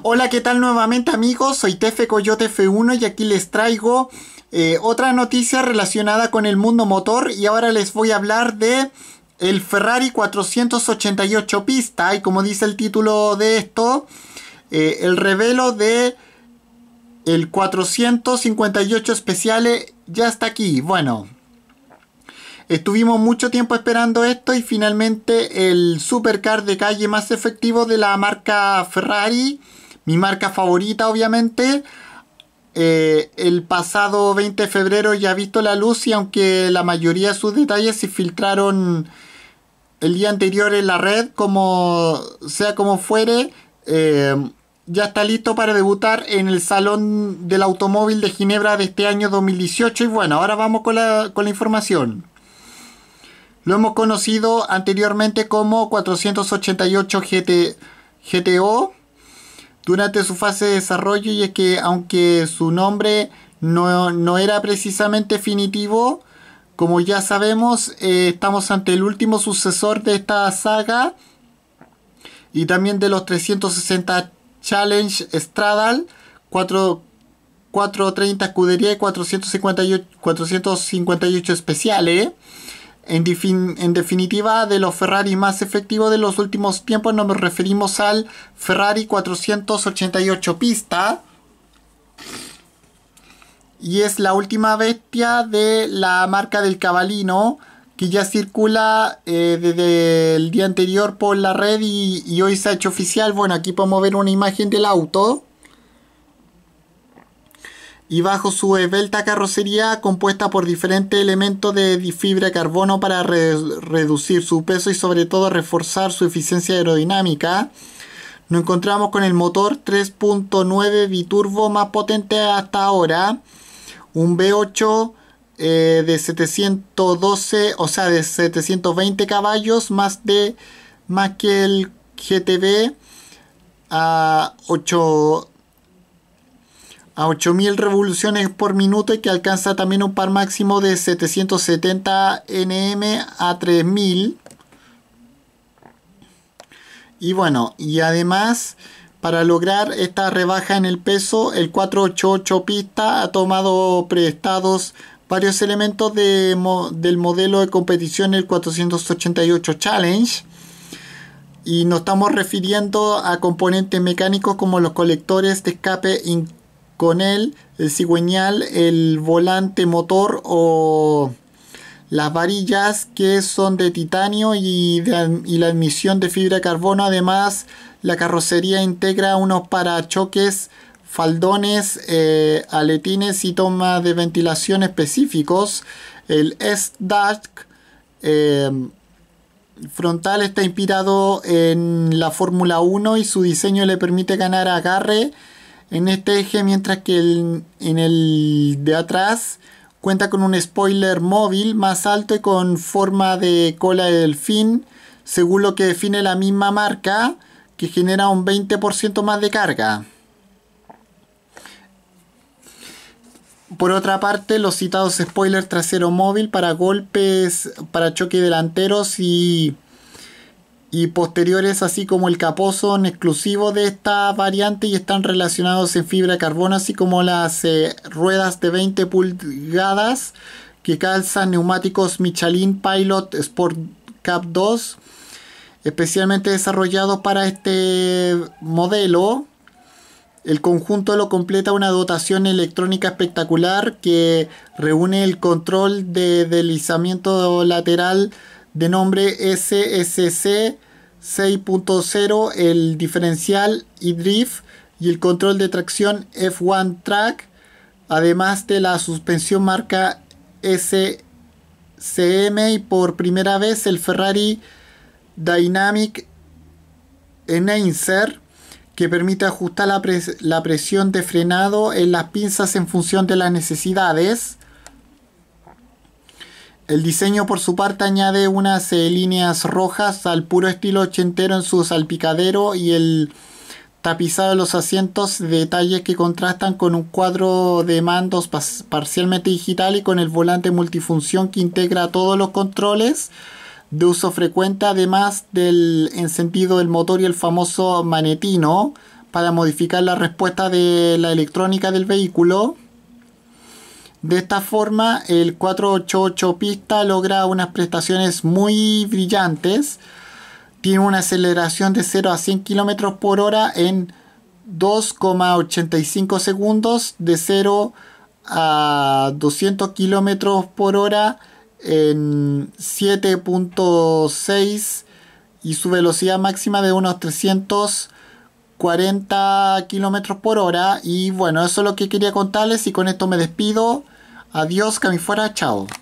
Hola, ¿qué tal nuevamente amigos? Soy Tefe Coyote F1 y aquí les traigo eh, otra noticia relacionada con el mundo motor y ahora les voy a hablar de el Ferrari 488 pista y como dice el título de esto, eh, el revelo de el 458 especiales ya está aquí. Bueno, Estuvimos mucho tiempo esperando esto y finalmente el supercar de calle más efectivo de la marca Ferrari mi marca favorita, obviamente. Eh, el pasado 20 de febrero ya ha visto la luz y aunque la mayoría de sus detalles se filtraron el día anterior en la red, como sea como fuere, eh, ya está listo para debutar en el Salón del Automóvil de Ginebra de este año 2018. Y bueno, ahora vamos con la, información. Lo hemos conocido anteriormente como 488 GT, GTO durante su fase de desarrollo y es que aunque su nombre no, era precisamente definitivo como ya sabemos, eh, estamos ante el último sucesor de esta saga y también de los 360 Challenge Stradal, 4, 430 Escudería y 458, 458 especiales. En, definitiva, de los Ferrari más efectivos de los últimos tiempos, nos referimos al Ferrari 488 pista. Y es la última bestia de la marca del Cabalino, que ya circula eh, desde el día anterior por la red y hoy se ha hecho oficial. Bueno, aquí podemos ver una imagen del auto y bajo su esbelta carrocería compuesta por diferentes elementos de fibra de carbono para reducir su peso y sobre todo reforzar su eficiencia aerodinámica, nos encontramos con el motor 3.9 biturbo más potente hasta ahora, un V8 eh, de 712, o sea, de 720 caballos más de más que el GTB a 8 a 8000 revoluciones por minuto y que alcanza también un par máximo de 770 nm a 3000 y bueno y además para lograr esta rebaja en el peso el 488 pista ha tomado prestados varios elementos del modelo de competición el 488 challenge y nos estamos refiriendo a componentes mecánicos como los colectores de escape con él, el cigüeñal, el volante motor o las varillas que son de titanio y, la admisión de fibra de carbono. Además, la carrocería integra unos parachoques, faldones, eh, aletines y tomas de ventilación específicos. El S-Dark eh, frontal está inspirado en la Fórmula 1 y su diseño le permite ganar agarre en este eje, mientras que en el de atrás cuenta con un spoiler móvil más alto y con forma de cola de delfín, según lo que define la misma marca, que genera un 20% más de carga. Por otra parte, los citados spoilers trasero móvil para golpes, para choque delanteros y y posteriores así como el capó son exclusivos de esta variante y están relacionados en fibra de carbono así como las eh, ruedas de 20 pulgadas que calzan neumáticos Michelin Pilot Sport Cap 2 especialmente desarrollados para este modelo el conjunto lo completa una dotación electrónica espectacular que reúne el control de deslizamiento lateral de nombre SSC 6.0, el diferencial e-drift y el control de tracción F1 Track, además de la suspensión marca SCM y por primera vez el Ferrari Dynamic Enhancer que permite ajustar la presión de frenado en las pinzas en función de las necesidades. El diseño por su parte añade unas eh, líneas rojas al puro estilo ochentero en su salpicadero y el tapizado de los asientos, detalles que contrastan con un cuadro de mandos parcialmente digital y con el volante multifunción que integra todos los controles de uso frecuente, además del encendido del motor y el famoso manetino para modificar la respuesta de la electrónica del vehículo. De esta forma, el 488 pista logra unas prestaciones muy brillantes. Tiene una aceleración de 0 a 100 km por hora en 2,85 segundos, de 0 a 200 km por hora en 7.6 y su velocidad máxima de unos 340 km kilómetros por hora. Y bueno, eso es lo que quería contarles. Y con esto me despido. Adiós, que fuera, chao.